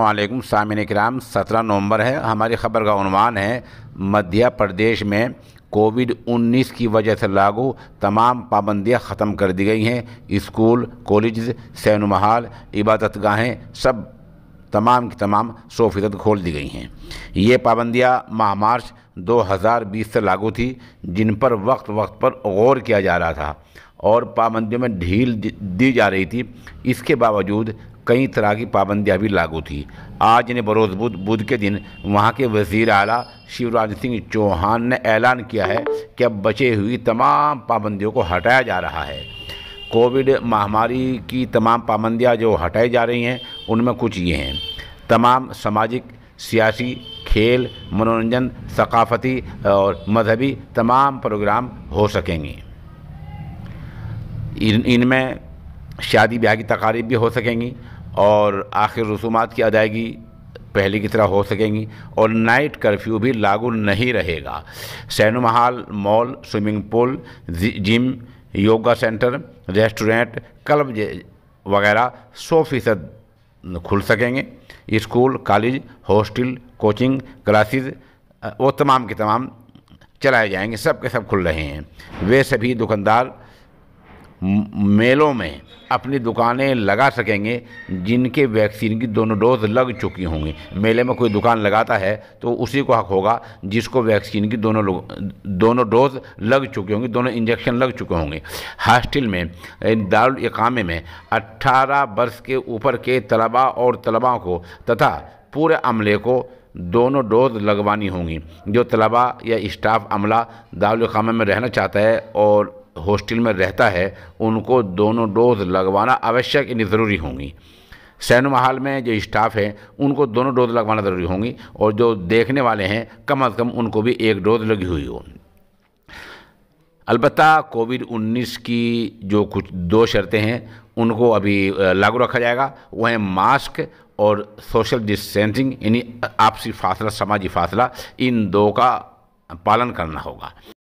अल्लाम सामिन कराम सत्रह नवंबर है हमारी ख़बर का अनवान है मध्य प्रदेश में कोविड 19 की वजह से लागू तमाम पाबंदियां ख़त्म कर दी गई हैं स्कूल कॉलेज महाल इबादत गाहें सब तमाम की तमाम सौ फीसद खोल दी गई हैं ये पाबंदियाँ माह मार्च 2020 से लागू थी जिन पर वक्त वक्त पर गौर किया जा रहा था और पाबंदियों में ढील दी जा रही थी इसके बावजूद कई तरह की पाबंदियां भी लागू थी आज ने बरोज बुध बुध के दिन वहाँ के वजीर अला शिवराज सिंह चौहान ने ऐलान किया है कि अब बचे हुई तमाम पाबंदियों को हटाया जा रहा है कोविड महामारी की तमाम पाबंदियाँ जो हटाई जा रही हैं उनमें कुछ ये हैं तमाम सामाजिक सियासी खेल मनोरंजन सकाफती और मजहबी तमाम प्रोग्राम हो सकेंगे इन इनमें शादी ब्याह की तकारीब भी हो सकेंगी और आखिर रसूमात की अदायगी पहले की तरह हो सकेंगी और नाइट कर्फ्यू भी लागू नहीं रहेगा सैनो महाल mall swimming pool gym yoga centre restaurant club वगैरह सौ फीसद खुल सकेंगे school college hostel coaching classes वो तमाम के तमाम चलाए जाएंगे सब के सब खुल रहे हैं वे सभी दुकानदार मेलों में अपनी दुकानें लगा सकेंगे जिनके वैक्सीन की दोनों डोज लग चुकी होंगी मेले में कोई दुकान लगाता है तो उसी को हक होगा जिसको वैक्सीन की दोनों दोनों डोज लग चुकी होंगी दोनों इंजेक्शन लग चुके होंगे हॉस्टल में दारुल इकामे में 18 वर्ष के ऊपर के तलबा और तलबा को तथा पूरे अमले को दोनों डोज लगवानी होंगी जो तलबा या स्टाफ अमला दारुल इकामे में रहना चाहता है और हॉस्टल में रहता है उनको दोनों डोज लगवाना आवश्यक यानी ज़रूरी होंगी सैनमा महाल में जो स्टाफ है उनको दोनों डोज लगवाना ज़रूरी होंगी और जो देखने वाले हैं कम अज़ कम उनको भी एक डोज लगी हुई हो अलबत् कोविड 19 की जो कुछ दो शर्तें हैं उनको अभी लागू रखा जाएगा वह हैं मास्क और सोशल डिस्टेंसिंग यानी आपसी फासला समाजी फासला इन दो का पालन करना होगा